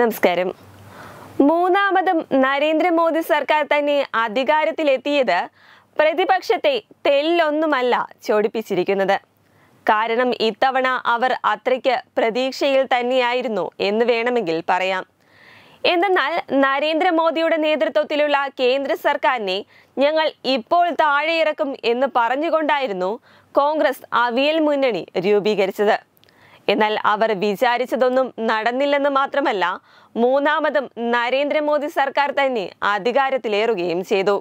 നമസ്കാരം മൂന്നാമതും നരേന്ദ്രമോദി സർക്കാർ തന്നെ അധികാരത്തിലെത്തിയത് പ്രതിപക്ഷത്തെ തെല്ലൊന്നുമല്ല ചോടിപ്പിച്ചിരിക്കുന്നത് കാരണം ഇത്തവണ അവർ അത്രയ്ക്ക് പ്രതീക്ഷയിൽ തന്നെയായിരുന്നു എന്ന് വേണമെങ്കിൽ പറയാം എന്തെന്നാൽ നരേന്ദ്രമോദിയുടെ നേതൃത്വത്തിലുള്ള കേന്ദ്ര സർക്കാരിനെ ഞങ്ങൾ ഇപ്പോൾ താഴെയിറക്കും എന്ന് പറഞ്ഞുകൊണ്ടായിരുന്നു കോൺഗ്രസ് അവിയൽ മുന്നണി രൂപീകരിച്ചത് എന്നാൽ അവർ വിചാരിച്ചതൊന്നും നടന്നില്ലെന്ന് മാത്രമല്ല മൂന്നാമതും നരേന്ദ്രമോദി സർക്കാർ തന്നെ അധികാരത്തിലേറുകയും ചെയ്തു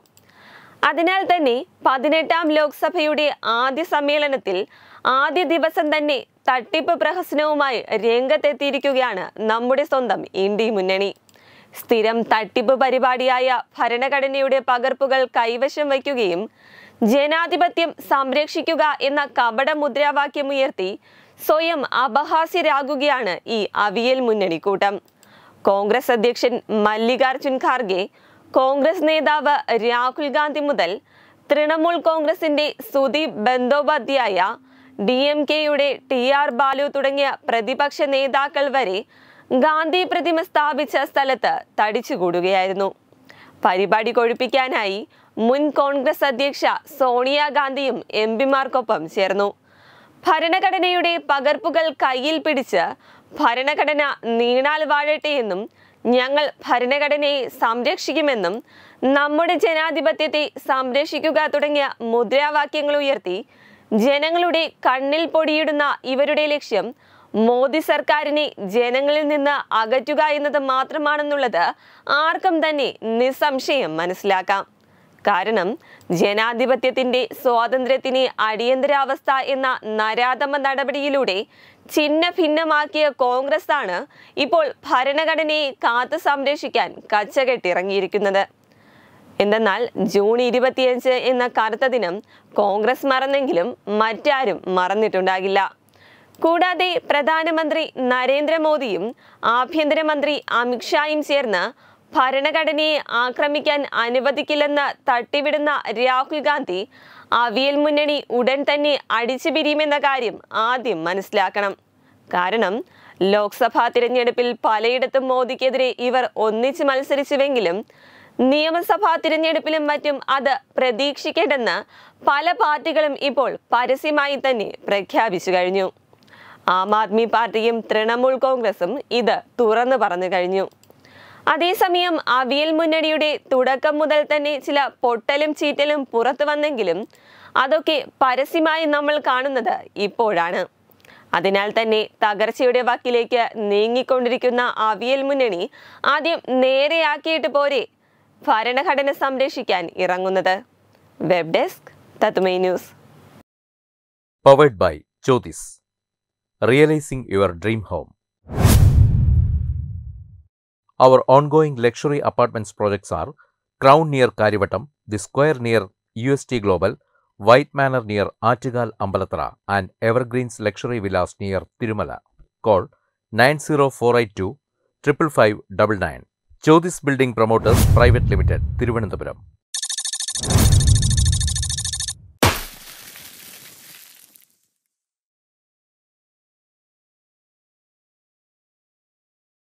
അതിനാൽ തന്നെ പതിനെട്ടാം ലോക്സഭയുടെ ആദ്യ സമ്മേളനത്തിൽ ആദ്യ ദിവസം തന്നെ തട്ടിപ്പ് പ്രഹസനവുമായി രംഗത്തെത്തിയിരിക്കുകയാണ് നമ്മുടെ സ്വന്തം ഇന്ത്യ മുന്നണി സ്ഥിരം തട്ടിപ്പ് പരിപാടിയായ ഭരണഘടനയുടെ പകർപ്പുകൾ കൈവശം വയ്ക്കുകയും ജനാധിപത്യം സംരക്ഷിക്കുക എന്ന കപട മുദ്രാവാക്യമുയർത്തി സ്വയം അപഹാസ്യരാകുകയാണ് ഈ അവിയൽ മുന്നണി കൂട്ടം കോൺഗ്രസ് അധ്യക്ഷൻ മല്ലികാർജുൻ ഖാർഗെ കോൺഗ്രസ് നേതാവ് രാഹുൽ ഗാന്ധി മുതൽ തൃണമൂൽ കോൺഗ്രസിന്റെ സുദീപ് ബന്ദോപാധ്യായ ഡി എം കെയുടെ ടി ആർ ബാലു തുടങ്ങിയ പ്രതിപക്ഷ നേതാക്കൾ വരെ ഗാന്ധി പ്രതിമ സ്ഥാപിച്ച സ്ഥലത്ത് തടിച്ചുകൂടുകയായിരുന്നു പരിപാടി കൊഴിപ്പിക്കാനായി മുൻ കോൺഗ്രസ് അധ്യക്ഷ സോണിയാഗാന്ധിയും എം പിമാർക്കൊപ്പം ചേർന്നു ഭരണഘടനയുടെ പകർപ്പുകൾ കയ്യിൽ പിടിച്ച് ഭരണഘടന നീണാൽ വാഴട്ടെ എന്നും ഞങ്ങൾ ഭരണഘടനയെ സംരക്ഷിക്കുമെന്നും നമ്മുടെ ജനാധിപത്യത്തെ സംരക്ഷിക്കുക തുടങ്ങിയ മുദ്രാവാക്യങ്ങൾ ഉയർത്തി ജനങ്ങളുടെ കണ്ണിൽ പൊടിയിടുന്ന ഇവരുടെ ലക്ഷ്യം മോദി സർക്കാരിനെ ജനങ്ങളിൽ നിന്ന് അകറ്റുക എന്നത് മാത്രമാണെന്നുള്ളത് ആർക്കും തന്നെ നിസ്സംശയം മനസ്സിലാക്കാം കാരണം ജനാധിപത്യത്തിന്റെ സ്വാതന്ത്ര്യത്തിന് അടിയന്തരാവസ്ഥ എന്ന നരാധമ നടപടിയിലൂടെ ചിഹ്ന ഭിന്നമാക്കിയ കോൺഗ്രസ് ആണ് ഇപ്പോൾ ഭരണഘടനയെ കാത്തു സംരക്ഷിക്കാൻ കച്ചകെട്ടിറങ്ങിയിരിക്കുന്നത് എന്തെന്നാൽ ജൂൺ ഇരുപത്തിയഞ്ച് എന്ന കറുത്ത ദിനം കോൺഗ്രസ് മറന്നെങ്കിലും മറ്റാരും മറന്നിട്ടുണ്ടാകില്ല കൂടാതെ പ്രധാനമന്ത്രി നരേന്ദ്രമോദിയും ആഭ്യന്തരമന്ത്രി അമിത്ഷായും ചേർന്ന് ഭരണഘടനയെ ആക്രമിക്കാൻ അനുവദിക്കില്ലെന്ന് തട്ടിവിടുന്ന രാഹുൽ ഗാന്ധി അവിയൽ മുന്നണി ഉടൻ തന്നെ അടിച്ചു പിരിയുമെന്ന കാര്യം ആദ്യം മനസ്സിലാക്കണം കാരണം ലോക്സഭാ തിരഞ്ഞെടുപ്പിൽ പലയിടത്തും മോദിക്കെതിരെ ഇവർ ഒന്നിച്ച് മത്സരിച്ചുവെങ്കിലും നിയമസഭാ തിരഞ്ഞെടുപ്പിലും മറ്റും അത് പ്രതീക്ഷിക്കേണ്ടെന്ന് പല പാർട്ടികളും ഇപ്പോൾ പരസ്യമായി തന്നെ പ്രഖ്യാപിച്ചു കഴിഞ്ഞു ആം ആദ്മി പാർട്ടിയും തൃണമൂൽ കോൺഗ്രസും ഇത് തുറന്നു പറഞ്ഞു കഴിഞ്ഞു അതേസമയം അവിയൽ മുന്നണിയുടെ തുടക്കം മുതൽ തന്നെ ചില പൊട്ടലും ചീറ്റലും പുറത്തു വന്നെങ്കിലും അതൊക്കെ പരസ്യമായി നമ്മൾ കാണുന്നത് ഇപ്പോഴാണ് അതിനാൽ തന്നെ തകർച്ചയുടെ വക്കിലേക്ക് നീങ്ങിക്കൊണ്ടിരിക്കുന്ന അവിയൽ മുന്നണി ആദ്യം നേരെയാക്കിയിട്ട് പോരെ ഭരണഘടന സംരക്ഷിക്കാൻ ഇറങ്ങുന്നത് വെബ് ഡെസ്ക് തത്മൈ news powered by Jyothis realising your dream home Our ongoing luxury apartments projects are Crown near Karivatam, The Square near UST Global, White Manor near Artigal Ambalatra, and Evergreens Luxury Villas near Tirumala. Call 90482 55599. Chodis Building Promoters Private Limited, Thiruvananthapuram.